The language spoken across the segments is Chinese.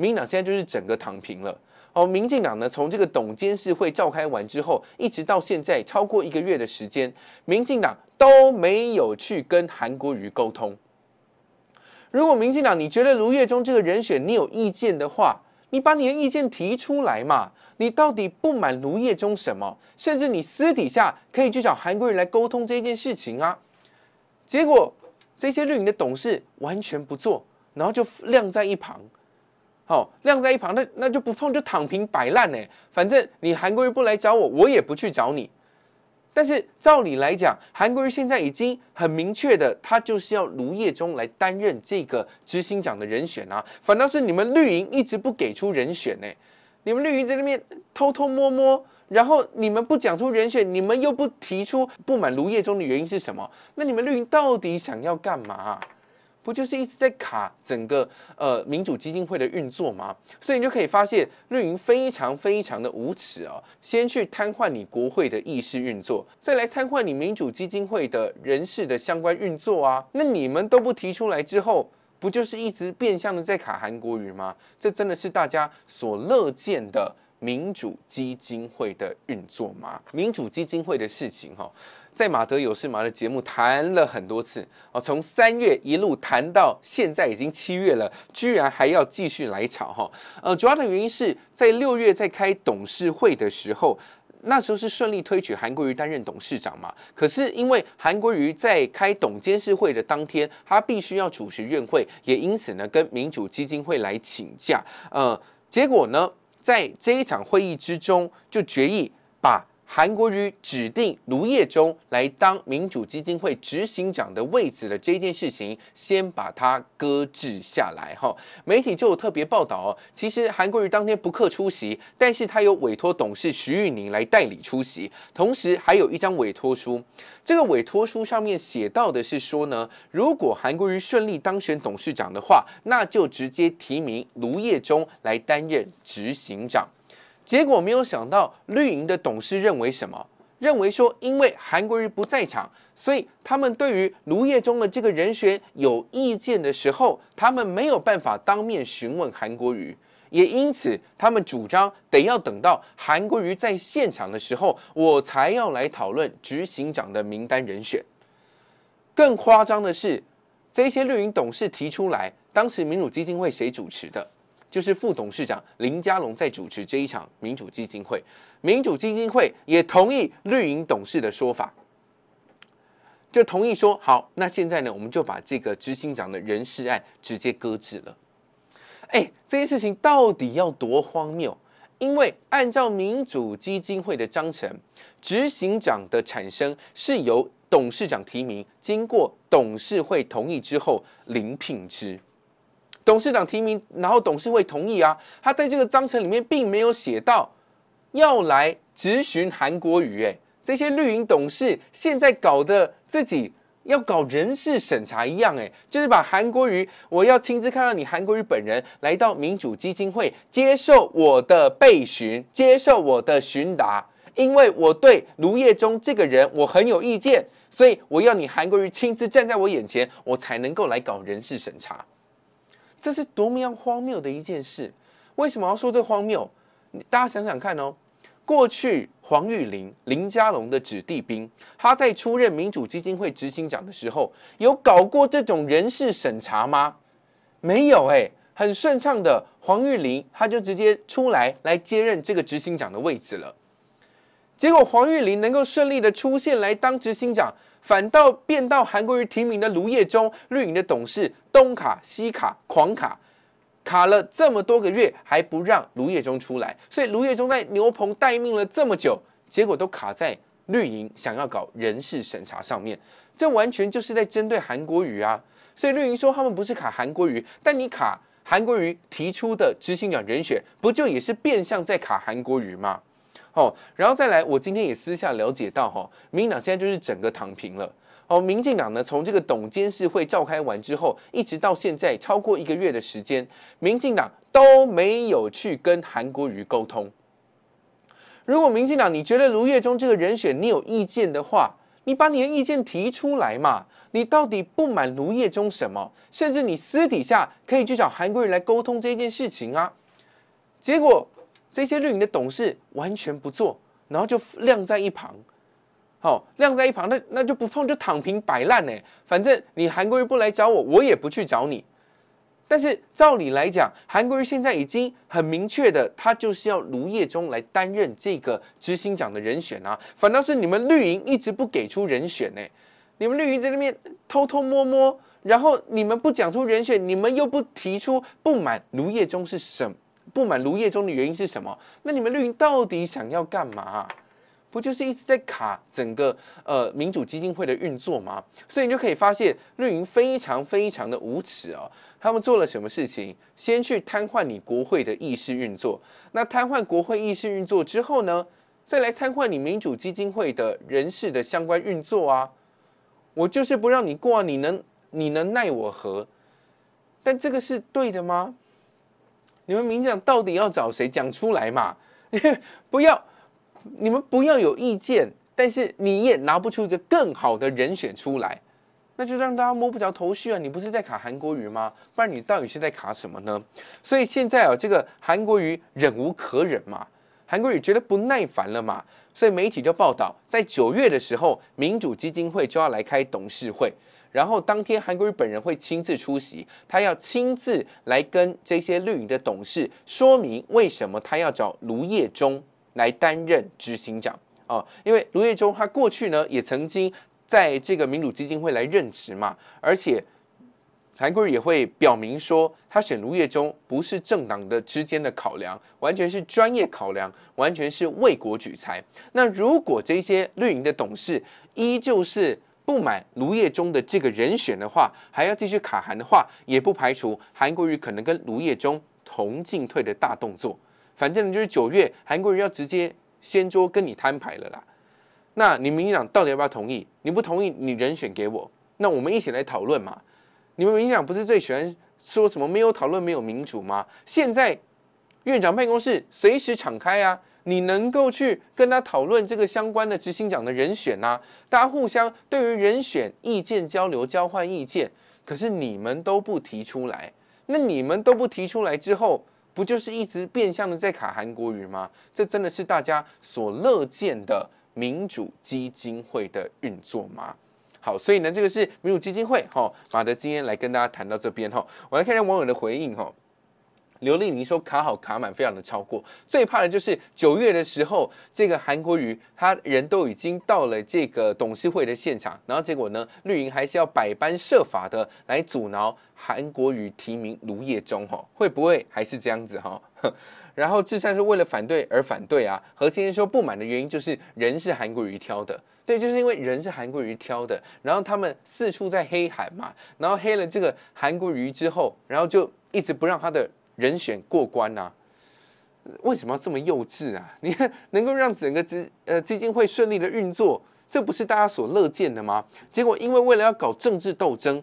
民党现在就是整个躺平了。哦，民进党呢，从这个董监事会召开完之后，一直到现在超过一个月的时间，民进党都没有去跟韩国瑜沟通。如果民进党你觉得卢业中这个人选你有意见的话，你把你的意见提出来嘛。你到底不满卢业中什么？甚至你私底下可以去找韩国瑜来沟通这件事情啊。结果这些绿营的董事完全不做，然后就晾在一旁。好，晾在一旁，那那就不碰，就躺平摆烂呢。反正你韩国瑜不来找我，我也不去找你。但是照理来讲，韩国瑜现在已经很明确的，他就是要卢业中来担任这个执行长的人选啊。反倒是你们绿营一直不给出人选呢，你们绿营在那边偷偷摸摸，然后你们不讲出人选，你们又不提出不满卢业中的原因是什么？那你们绿营到底想要干嘛？不就是一直在卡整个呃民主基金会的运作吗？所以你就可以发现绿营非常非常的无耻哦，先去瘫痪你国会的议事运作，再来瘫痪你民主基金会的人事的相关运作啊。那你们都不提出来之后，不就是一直变相的在卡韩国瑜吗？这真的是大家所乐见的。民主基金会的运作吗？民主基金会的事情哈，在马德有事马的节目谈了很多次啊，从三月一路谈到现在已经七月了，居然还要继续来炒哈？呃，主要的原因是在六月在开董事会的时候，那时候是顺利推举韩国瑜担任董事长嘛？可是因为韩国瑜在开董监事会的当天，他必须要主持院会，也因此呢跟民主基金会来请假，呃，结果呢？在这一场会议之中，就决议把。韩国瑜指定卢业忠来当民主基金会执行长的位置的这件事情，先把它搁置下来哈。媒体就有特别报道哦。其实韩国瑜当天不克出席，但是他有委托董事徐玉宁来代理出席，同时还有一张委托书。这个委托书上面写到的是说呢，如果韩国瑜顺利当选董事长的话，那就直接提名卢业忠来担任执行长。结果没有想到，绿营的董事认为什么？认为说，因为韩国瑜不在场，所以他们对于卢业中的这个人选有意见的时候，他们没有办法当面询问韩国瑜，也因此他们主张得要等到韩国瑜在现场的时候，我才要来讨论执行长的名单人选。更夸张的是，这些绿营董事提出来，当时民主基金会谁主持的？就是副董事长林佳龙在主持这一场民主基金会，民主基金会也同意绿营董事的说法，就同意说好，那现在呢，我们就把这个执行长的人事案直接搁置了。哎，这件事情到底要多荒谬？因为按照民主基金会的章程，执行长的产生是由董事长提名，经过董事会同意之后遴聘之。董事长提名，然后董事会同意啊。他在这个章程里面并没有写到要来质询韩国瑜。哎，这些绿营董事现在搞的自己要搞人事审查一样。哎，就是把韩国瑜，我要亲自看到你韩国瑜本人来到民主基金会接受我的背询，接受我的询答。因为我对卢业忠这个人我很有意见，所以我要你韩国瑜亲自站在我眼前，我才能够来搞人事审查。这是多么样荒谬的一件事！为什么要说这荒谬？大家想想看哦，过去黄玉玲、林佳龙的子弟兵，他在出任民主基金会执行长的时候，有搞过这种人事审查吗？没有哎，很顺畅的，黄玉玲他就直接出来来接任这个执行长的位置了。结果黄玉玲能够顺利的出现来当执行长，反倒变到韩国瑜提名的卢业中绿营的董事东卡西卡狂卡，卡了这么多个月还不让卢业中出来，所以卢业中在牛棚待命了这么久，结果都卡在绿营想要搞人事审查上面，这完全就是在针对韩国瑜啊！所以绿营说他们不是卡韩国瑜，但你卡韩国瑜提出的执行长人选，不就也是变相在卡韩国瑜吗？哦，然后再来，我今天也私下了解到，哈，民党现在就是整个躺平了。哦，民进党呢，从这个董监事会召开完之后，一直到现在超过一个月的时间，民进党都没有去跟韩国瑜沟通。如果民进党你觉得卢业中这个人选你有意见的话，你把你的意见提出来嘛，你到底不满卢业中什么？甚至你私底下可以去找韩国瑜来沟通这件事情啊。结果。这些绿营的董事完全不做，然后就晾在一旁，好晾在一旁，那那就不碰，就躺平摆烂呢。反正你韩国瑜不来找我，我也不去找你。但是照理来讲，韩国瑜现在已经很明确的，他就是要卢业中来担任这个执行长的人选啊。反倒是你们绿营一直不给出人选呢，你们绿营在那边偷偷摸摸，然后你们不讲出人选，你们又不提出不满卢业中是什？不满卢业中的原因是什么？那你们绿营到底想要干嘛？不就是一直在卡整个呃民主基金会的运作吗？所以你就可以发现绿营非常非常的无耻啊！他们做了什么事情？先去瘫痪你国会的议事运作，那瘫痪国会议事运作之后呢，再来瘫痪你民主基金会的人事的相关运作啊！我就是不让你过，你能你能奈我何？但这个是对的吗？你们进党到底要找谁？讲出来嘛！不要，你们不要有意见，但是你也拿不出一个更好的人选出来，那就让大家摸不着头绪啊！你不是在卡韩国瑜吗？不然你到底是在卡什么呢？所以现在啊，这个韩国瑜忍无可忍嘛，韩国瑜觉得不耐烦了嘛，所以媒体就报道，在九月的时候，民主基金会就要来开董事会。然后当天，韩国日本人会亲自出席，他要亲自来跟这些绿营的董事说明为什么他要找卢业中来担任执行长哦，因为卢业中他过去呢也曾经在这个民主基金会来任职嘛，而且韩国瑞也会表明说，他选卢业中不是政党的之间的考量，完全是专业考量，完全是为国举才。那如果这些绿营的董事依旧是。不满卢彦中的这个人选的话，还要继续卡韩的话，也不排除韩国瑜可能跟卢彦中同进退的大动作。反正就是九月，韩国瑜要直接掀桌跟你摊牌了啦。那你民进党到底要不要同意？你不同意，你人选给我，那我们一起来讨论嘛。你们民进党不是最喜欢说什么没有讨论没有民主吗？现在院长办公室随时敞开啊，你能够去跟他讨论这个相关的执行长的人选啊，大家互相对于人选意见交流、交换意见，可是你们都不提出来，那你们都不提出来之后，不就是一直变相的在卡韩国瑜吗？这真的是大家所乐见的民主基金会的运作吗？好，所以呢，这个是民主基金会，哈，马德今天来跟大家谈到这边，哈，我来看看网友的回应，哈。刘丽玲说：“卡好卡满，非常的超过。最怕的就是九月的时候，这个韩国瑜他人都已经到了这个董事会的现场，然后结果呢，绿营还是要百般设法的来阻挠韩国瑜提名卢业中哈，会不会还是这样子哈？然后志善是为了反对而反对啊。何先生说不满的原因就是人是韩国瑜挑的，对，就是因为人是韩国瑜挑的，然后他们四处在黑韩嘛，然后黑了这个韩国瑜之后，然后就一直不让他的。”人选过关呐？为什么要这么幼稚啊？你看，能够让整个基呃基金会顺利的运作，这不是大家所乐见的吗？结果因为为了要搞政治斗争，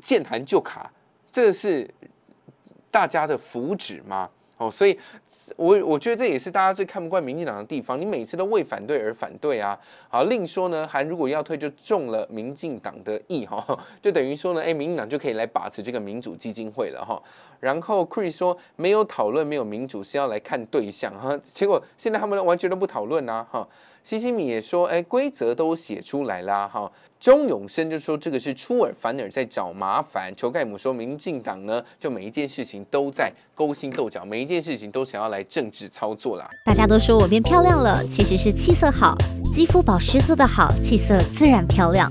建韩就卡，这是大家的福祉吗？哦，所以，我我觉得这也是大家最看不惯民进党的地方。你每次都为反对而反对啊！好，另说呢，韩如果要退就中了民进党的意哈，就等于说呢，哎，民进党就可以来把持这个民主基金会了哈。然后，Chris 说没有讨论，没有民主是要来看对象哈。结果现在他们完全都不讨论啊哈。西西米也说：“哎，规则都写出来啦，哈。”钟永生就说：“这个是出尔反尔，在找麻烦。”裘盖姆说：“民进党呢，就每一件事情都在勾心斗角，每一件事情都想要来政治操作啦。”大家都说我变漂亮了，其实是气色好，肌肤保湿做得好，气色自然漂亮。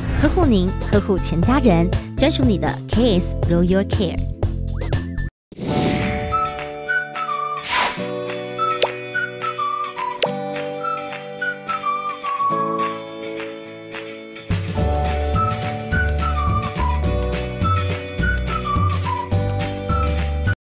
呵护您，呵护全家人，专属你的 Kiss Royal Care。